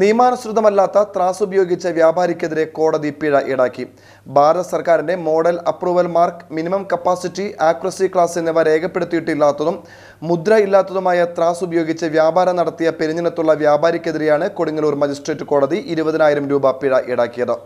നിയമാനുസൃതമല്ലാത്ത ത്രാസ് ഉപയോഗിച്ച വ്യാപാരിക്കെതിരെ കോടതി പിഴ ഈടാക്കി ഭാരത സർക്കാരിന്റെ model approval mark minimum capacity accuracy class എന്നിവ രേഖപ്പെടുത്തിയിട്ടില്ലാത്തതും മുദ്ര ഇല്ലാത്തതുമായ ത്രാസ് ഉപയോഗിച്ച് വ്യാപാരം നടത്തിയ പെരിഞ്ഞിനത്തുള്ള വ്യാപാരിക്കെതിരെയാണ് കൊടുങ്ങല്ലൂർ മജിസ്ട്രേറ്റ് കോടതി ഇരുപതിനായിരം രൂപ പിഴ ഈടാക്കിയത്